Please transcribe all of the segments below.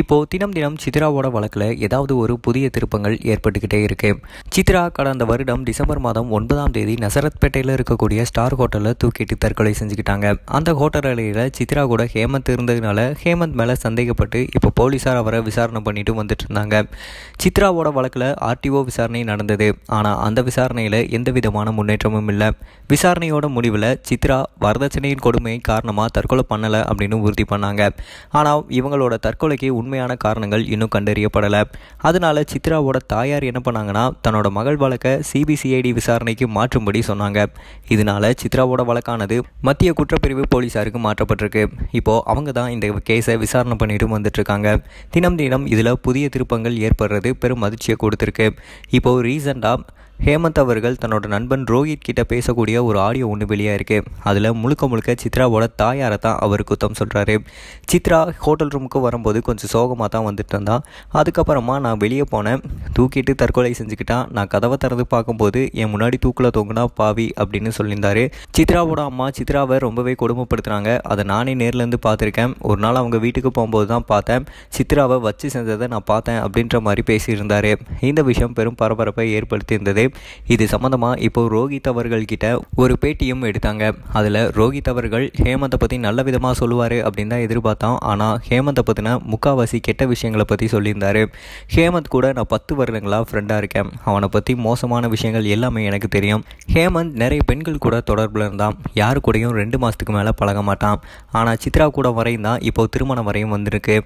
இப்போது தினம் தினம் சித்ராவோட வழக்கில் ஏதாவது ஒரு புதிய திருப்பங்கள் ஏற்பட்டுக்கிட்டே இருக்கு சித்ரா கடந்த வருடம் டிசம்பர் மாதம் ஒன்பதாம் தேதி நசரத்பேட்டையில் இருக்கக்கூடிய ஸ்டார் ஹோட்டலில் தூக்கிட்டு தற்கொலை செஞ்சுக்கிட்டாங்க அந்த ஹோட்டல் அலையில் சித்ரா கூட ஹேமந்த் இருந்ததுனால ஹேமந்த் மேலே சந்தேகப்பட்டு இப்போ போலீஸார் அவரை விசாரணை பண்ணிட்டு வந்துட்டு இருந்தாங்க சித்ராவோட வழக்கில் ஆர்டிஓ விசாரணை நடந்தது ஆனால் அந்த விசாரணையில் எந்த விதமான முன்னேற்றமும் இல்லை விசாரணையோட முடிவில் சித்ரா வரதட்சணையின் கொடுமை காரணமாக தற்கொலை பண்ணலை அப்படின்னு உறுதி பண்ணாங்க ஆனால் இவங்களோட தற்கொலைக்கு உண்மையான காரணங்கள் இன்னும் கண்டறியப்படலை அதனால சித்ராவோட தாயார் என்ன பண்ணாங்கன்னா தன்னோட மகள் வழக்கை சிபிசிஐடி விசாரணைக்கு மாற்றும்படி சொன்னாங்க இதனால சித்ராவோட வழக்கானது மத்திய குற்றப்பிரிவு போலீஸாருக்கு மாற்றப்பட்டிருக்கு இப்போ அவங்க தான் இந்த கேஸை விசாரணை பண்ணிட்டு வந்துட்டுருக்காங்க தினம் தினம் இதில் புதிய திருப்பங்கள் ஏற்படுறது பெரும் அதிர்ச்சியை கொடுத்துருக்கு இப்போது ரீசெண்டாக ஹேமந்த் அவர்கள் தன்னோட நண்பன் ரோஹித் கிட்ட பேசக்கூடிய ஒரு ஆடியோ ஒன்று வெளியாக இருக்குது அதில் முழுக்க முழுக்க சித்ராவோட தாயாரை தான் அவர் குத்தம் சொல்கிறாரு சித்ரா ஹோட்டல் ரூமுக்கு வரும்போது கொஞ்சம் சோகமாக தான் வந்துட்டு இருந்தான் அதுக்கப்புறமா நான் வெளியே போனேன் தூக்கிட்டு தற்கொலை செஞ்சுக்கிட்டான் நான் கதவை திறந்து பார்க்கும்போது என் முன்னாடி தூக்கில் தொங்குனா பாவி அப்படின்னு சொல்லியிருந்தாரு சித்ராவோட அம்மா சித்ராவை ரொம்பவே கொடுமைப்படுத்துனாங்க அதை நானே நேர்லேருந்து பார்த்துருக்கேன் ஒரு நாள் அவங்க வீட்டுக்கு போகும்போது தான் பார்த்தேன் சித்ராவை வச்சு செஞ்சதை நான் பார்த்தேன் அப்படின்ற மாதிரி பேசியிருந்தார் இந்த விஷயம் பெரும் பரபரப்பை ஏற்படுத்தியிருந்தது இது சம்மந்தமாக இப்போது ரோஹித் அவர்கள்கிட்ட ஒரு பேட்டியும் எடுத்தாங்க அதில் ரோஹித் அவர்கள் ஹேமந்தை பற்றி நல்ல விதமாக சொல்லுவார் அப்படின்னு தான் எதிர்பார்த்தோம் ஆனால் ஹேமந்தை பற்றின முக்காவாசி கெட்ட விஷயங்களை பற்றி சொல்லியிருந்தார் ஹேமந்த் கூட நான் பத்து வருடங்களாக ஃப்ரெண்டாக இருக்கேன் அவனை பற்றி மோசமான விஷயங்கள் எல்லாமே எனக்கு தெரியும் ஹேமந்த் நிறைய பெண்கள் கூட தொடர்பில் இருந்தான் யார் கூடயும் ரெண்டு மாதத்துக்கு மேலே பழக மாட்டான் ஆனால் சித்ரா கூட வரையும் தான் இப்போ திருமணம் வரையும் வந்திருக்கு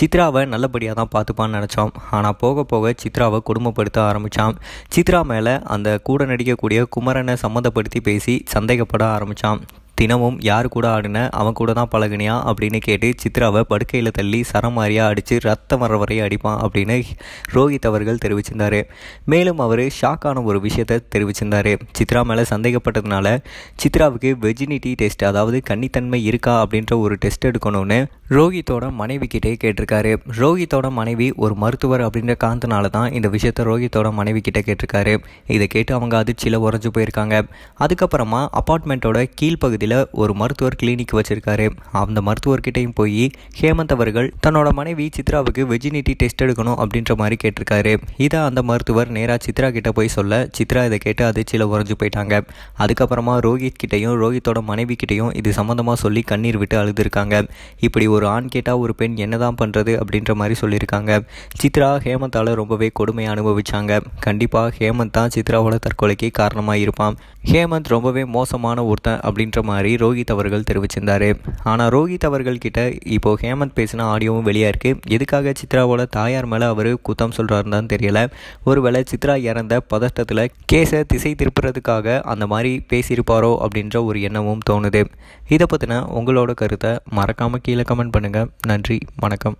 சித்ராவை நல்லபடியாக தான் பார்த்துப்பான்னு நினச்சோம் ஆனால் போக போக சித்ராவை குடும்பப்படுத்த ஆரம்பித்தான் சித்ரா மேலே அதனால் அந்த கூட நடிக்கக்கூடிய குமரனை சம்மந்தப்படுத்தி பேசி சந்தேகப்பட ஆரம்பித்தான் தினமும் யார் கூட ஆடின அவன் கூட தான் பழகினியா அப்படின்னு கேட்டு சித்ராவை படுக்கையில் தள்ளி சரமாரியாக அடித்து ரத்தம் வர வரைய அடிப்பான் அப்படின்னு ரோஹித் அவர்கள் தெரிவிச்சிருந்தார் மேலும் அவர் ஷாக்கான ஒரு விஷயத்தை தெரிவிச்சிருந்தார் சித்ரா மேலே சந்தேகப்பட்டதுனால சித்ராவுக்கு வெஜினிட்டி டெஸ்ட் அதாவது கன்னித்தன்மை இருக்கா அப்படின்ற ஒரு டெஸ்ட் எடுக்கணும்னு ரோஹித்தோட மனைவி கிட்டே கேட்டிருக்காரு ரோஹித்தோட மனைவி ஒரு மருத்துவர் அப்படின்ற காரணத்தினால தான் இந்த விஷயத்த ரோஹித்தோட மனைவி கிட்டே கேட்டிருக்காரு இதை கேட்டு அவங்க அதிர்ச்சியில் உறைஞ்சி போயிருக்காங்க அதுக்கப்புறமா அப்பார்ட்மெண்ட்டோட கீழ்ப்பகுதியில் ஒரு மருத்துவர் கிளினிக் வச்சுருக்காரு அந்த மருத்துவர்கிட்டையும் போய் ஹேமந்த் அவர்கள் தன்னோட மனைவி சித்ராவுக்கு வெஜினிட்டி டெஸ்ட் எடுக்கணும் அப்படின்ற மாதிரி கேட்டிருக்காரு இதை அந்த மருத்துவர் நேராக சித்ரா கிட்டே போய் சொல்ல சித்ரா இதை கேட்டு அதிர்ச்சியில் உறைஞ்சி போயிட்டாங்க அதுக்கப்புறமா ரோஹித் கிட்டையும் ரோஹித்தோட மனைவி கிட்டையும் இது சம்மந்தமாக சொல்லி கண்ணீர் விட்டு அழுதுருக்காங்க இப்படி ஒரு ஆண் கேட்டால் ஒரு பெண் என்னதான் பண்ணுறது அப்படின்ற மாதிரி சொல்லியிருக்காங்க சித்ரா ஹேமந்தால் ரொம்பவே கொடுமையை அனுபவிச்சாங்க கண்டிப்பாக ஹேமந்த் தான் சித்ராவோட தற்கொலைக்கு காரணமாக இருப்பான் ஹேமந்த் ரொம்பவே மோசமான ஒருத்தன் அப்படின்ற மாதிரி ரோஹித் அவர்கள் தெரிவிச்சிருந்தார் ஆனால் ரோஹித் அவர்கள் கிட்ட இப்போ ஹேமந்த் பேசின ஆடியோவும் வெளியாக இருக்குது எதுக்காக சித்ராவோட தாயார் மேலே அவர் குத்தம் சொல்கிறாருந்தான் தெரியல ஒருவேளை சித்ரா இறந்த பதட்டத்தில் கேஸை திசை திருப்புறதுக்காக அந்த மாதிரி பேசியிருப்பாரோ அப்படின்ற ஒரு எண்ணமும் தோணுது இதை பற்றின உங்களோட கருத்தை மறக்காமல் கீழே கமெண்ட் கமெண்ட் பண்ணுங்கள் நன்றி வணக்கம்